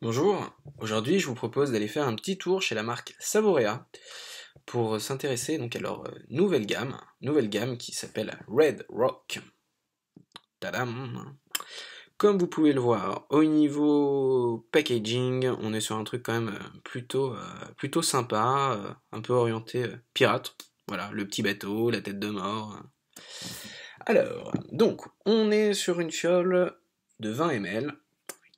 Bonjour, aujourd'hui je vous propose d'aller faire un petit tour chez la marque Savorea pour s'intéresser donc à leur euh, nouvelle gamme, nouvelle gamme qui s'appelle Red Rock. Tadam Comme vous pouvez le voir, au niveau packaging, on est sur un truc quand même euh, plutôt, euh, plutôt sympa, un peu orienté pirate. Voilà, le petit bateau, la tête de mort. Alors, donc, on est sur une fiole de 20 ml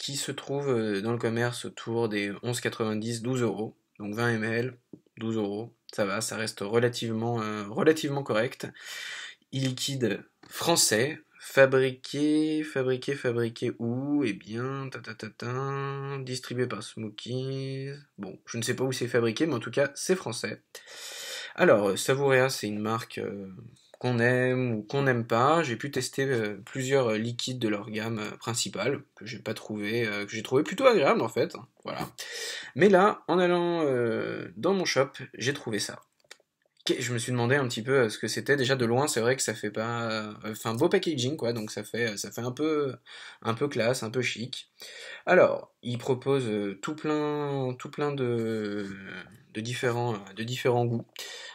qui se trouve euh, dans le commerce autour des 11,90, 12 euros. Donc 20 ml, 12 euros. Ça va, ça reste relativement, euh, relativement correct. Il liquide français, fabriqué, fabriqué, fabriqué où Eh bien, ta, ta, ta, distribué par Smokies. Bon, je ne sais pas où c'est fabriqué, mais en tout cas, c'est français. Alors, Savouréa, c'est une marque euh, qu'on aime ou qu'on n'aime pas. J'ai pu tester euh, plusieurs euh, liquides de leur gamme principale que j'ai pas trouvé, euh, que j'ai trouvé plutôt agréable en fait. Hein, voilà. Mais là, en allant dans mon shop, j'ai trouvé ça je me suis demandé un petit peu euh, ce que c'était. Déjà de loin, c'est vrai que ça fait pas, euh, enfin beau packaging quoi, donc ça fait, ça fait un peu, un peu classe, un peu chic. Alors, il propose euh, tout plein, tout plein de, de différents, de différents goûts.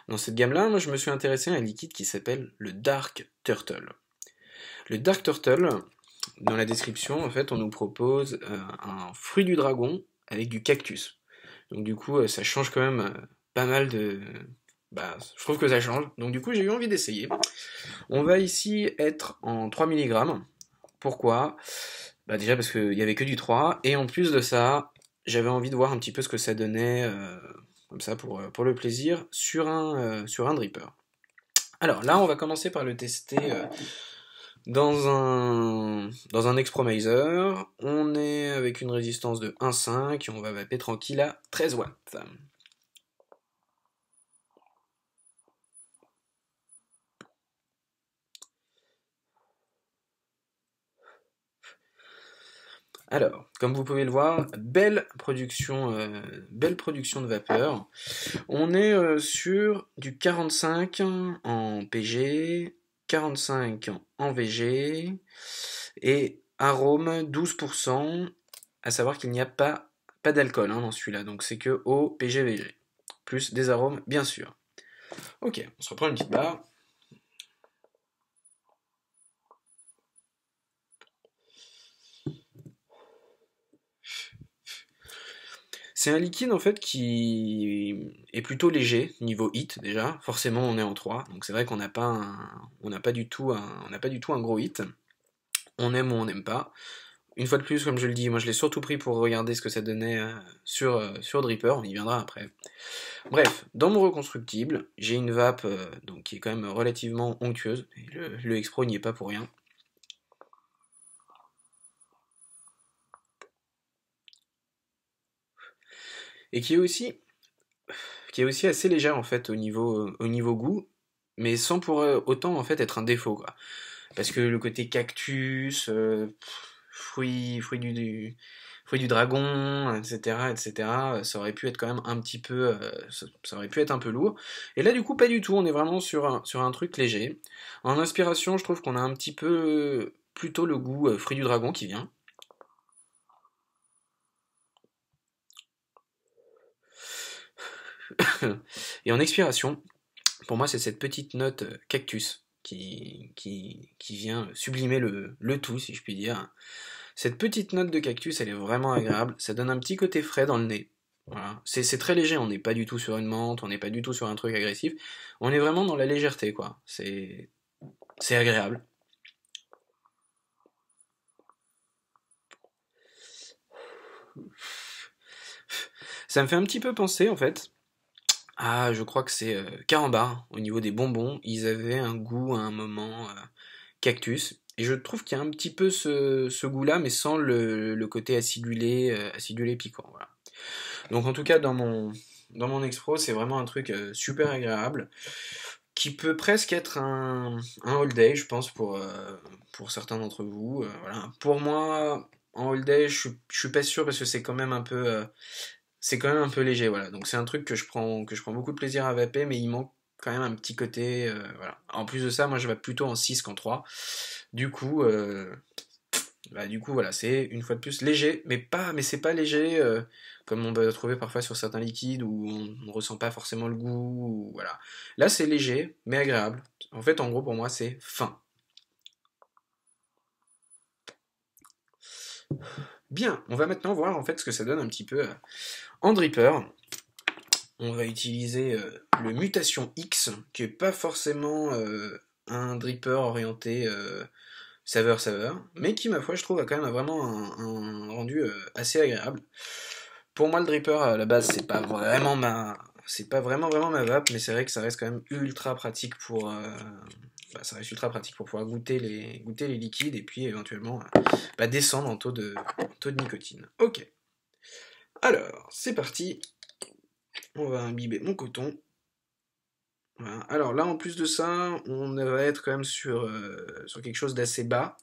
Dans cette gamme-là, moi je me suis intéressé à un liquide qui s'appelle le Dark Turtle. Le Dark Turtle, dans la description, en fait, on nous propose un fruit du dragon avec du cactus. Donc du coup, ça change quand même pas mal de, bah, je trouve que ça change. Donc du coup, j'ai eu envie d'essayer. On va ici être en 3 mg. Pourquoi bah, Déjà parce qu'il n'y avait que du 3. Et en plus de ça, j'avais envie de voir un petit peu ce que ça donnait, euh, comme ça, euh, pour, le plaisir, sur un, euh, sur dripper. Alors là, on va commencer par le tester dans, un, dans un expromiser. On est avec une résistance de 1,5 et on va vaper tranquille à 13 watts. Alors, comme vous pouvez le voir, belle production, euh, belle production de vapeur. On est euh, sur du 45 en PG, 45 en VG et arôme 12%, à savoir qu'il n'y a pas, pas d'alcool hein, dans celui-là, donc c'est que au PG-VG, plus des arômes bien sûr. Ok, on se reprend une petite barre. C'est un liquide en fait qui est plutôt léger niveau hit déjà. Forcément, on est en 3, donc c'est vrai qu'on n'a pas, pas du tout, un... pas du tout un gros hit. On aime ou on n'aime pas. Une fois de plus, comme je le dis, moi je l'ai surtout pris pour regarder ce que ça donnait euh, euh, sur, Dripper, on y viendra après. Bref, dans mon reconstructible, j'ai une vape euh, donc, qui est quand même relativement onctueuse, le, le X-Pro n'y est pas pour rien. et qui est aussi qui est aussi assez légère en fait au niveau euh, au niveau goût, mais sans pour euh, autant en fait être un défaut quoi. Parce que le côté cactus, euh, fruit du, fruit du dragon, etc., etc. Ça aurait pu être quand même un petit peu, ça, aurait pu être un peu lourd. Et là, du coup, pas du tout. On est vraiment sur un, sur un truc léger. En inspiration, je trouve qu'on a un petit peu plutôt le goût fruit du dragon qui vient. et en expiration, pour moi, c'est cette petite note euh, cactus qui, qui, vient sublimer le, tout, si je puis dire. Cette petite note de cactus, elle est vraiment agréable. Ça donne un petit côté frais dans le nez. Voilà. C'est très léger, on n'est pas du tout sur une menthe, on n'est pas du tout sur un truc agressif. On est vraiment dans la légèreté, quoi. C'est agréable. Ça me fait un petit peu penser, en fait, ah, je crois que c'est euh, Carambar, au niveau des bonbons. Ils avaient un goût à un moment euh, cactus. Et je trouve qu'il y a un petit peu ce, goût-là, mais sans le, côté acidulé, euh, acidulé piquant. Voilà. Donc en tout cas, dans mon, dans mon expo, c'est vraiment un truc euh, super agréable, qui peut presque être un, un all day, je pense, pour, pour certains d'entre vous. voilà. Pour moi, en all day, je, ne suis pas sûr parce que c'est quand même un peu c'est quand même un peu léger, voilà. Donc c'est un truc que je prends, que je prends beaucoup de plaisir à vaper, mais il manque quand même un petit côté, euh, voilà. En plus de ça, moi je vais plutôt en 6 qu'en 3. Du coup, euh, bah, du coup voilà, c'est une fois de plus léger, mais pas, mais c'est pas léger euh, comme on peut trouver parfois sur certains liquides où on ne ressent pas forcément le goût, voilà. Là c'est léger, mais agréable. En fait, en gros pour moi c'est fin. Bien, on va maintenant voir en fait ce que ça donne un petit peu en dripper, on va utiliser euh, le mutation X, qui est pas forcément euh, un dripper orienté euh, saveur saveur, mais qui ma foi je trouve a quand même vraiment un, rendu assez agréable. Pour moi le dripper à la base c'est pas vraiment ma c'est pas vraiment vraiment ma vape, mais c'est vrai que ça reste quand même ultra pratique pour bah, ça reste ultra pratique pour pouvoir goûter les goûter les liquides et puis éventuellement bah, descendre en taux de en taux de nicotine. Ok. Alors, c'est parti. On va imbiber mon coton. Alors là, en plus de ça, on va être quand même sur, euh, sur quelque chose d'assez bas.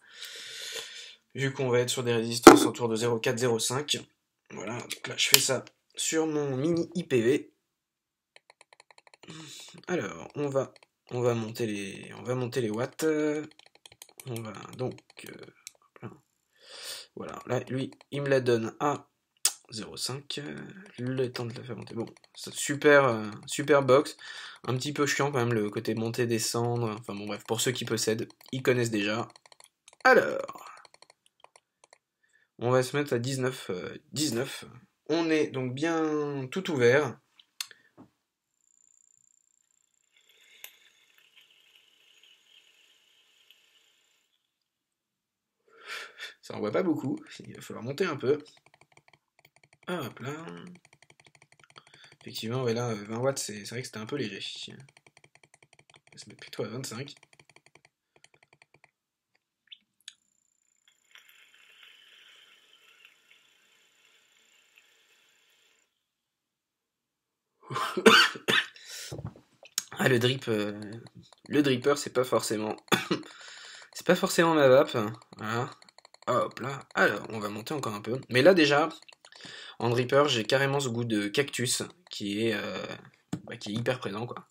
Vu qu'on va être sur des résistances autour de 0,4-0,5. Voilà, donc là, je fais ça sur mon mini IPV. Alors, on va, on va, monter, les, on va monter les watts. On va donc... Euh, voilà, là, lui, il me la donne à 0,5. Euh, le temps de la faire monter. Bon, super, euh, super box. Un petit peu chiant quand même le côté monter-descendre. Enfin bon, bref, pour ceux qui possèdent, ils connaissent déjà. Alors, on va se mettre à 19. 19. Euh, on est donc bien tout ouvert. Ça envoie voit pas beaucoup, il va falloir monter un peu hop là. Effectivement, ouais, là, 20 watts, c'est vrai que c'était un peu léger. Ça met plutôt à 25. ah le drip euh, le dripper c'est pas forcément c'est pas forcément ma vape hein. hop là alors on va monter encore un peu mais là déjà en dripper, j'ai carrément ce goût de cactus qui est, euh, bah, qui est hyper présent quoi.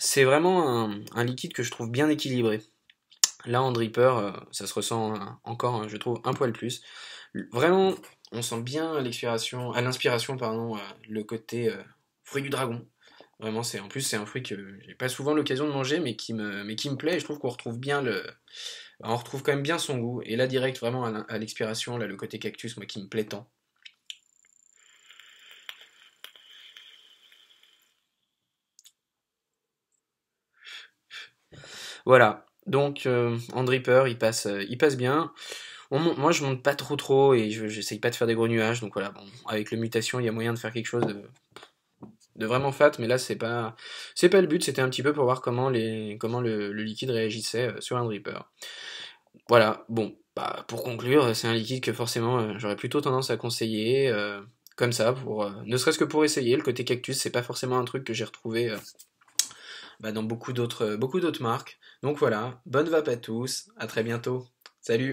C'est vraiment un, liquide que je trouve bien équilibré. Là en dripper, euh, ça se ressent euh, encore, hein, je trouve, un poil plus. Vraiment, on sent bien à l'expiration, à l'inspiration, le côté fruit du dragon. Vraiment, c'est en plus c'est un fruit que j'ai pas souvent l'occasion de manger, mais qui me, mais qui me plaît. je trouve qu'on retrouve bien le, on retrouve quand même bien son goût. Et là, direct, vraiment à l'expiration, là, le côté cactus, moi, qui me plaît tant. Voilà. Donc, en euh, dripper, il passe, euh, il passe bien. moi, je monte pas trop trop et je j'essaye pas de faire des gros nuages. Donc voilà, bon, avec le mutation, il y a moyen de faire quelque chose de de vraiment fat, mais là c'est pas c'est pas le but, c'était un petit peu pour voir comment les comment le, liquide réagissait euh, sur un dripper. Voilà, bon, bah, pour conclure, euh, c'est un liquide que forcément euh, j'aurais plutôt tendance à conseiller comme ça pour ne serait-ce que pour essayer. Le côté cactus, c'est pas forcément un truc que j'ai retrouvé bah, dans beaucoup d'autres beaucoup d'autres marques. Donc voilà, bonne vape à tous, à très bientôt. Salut.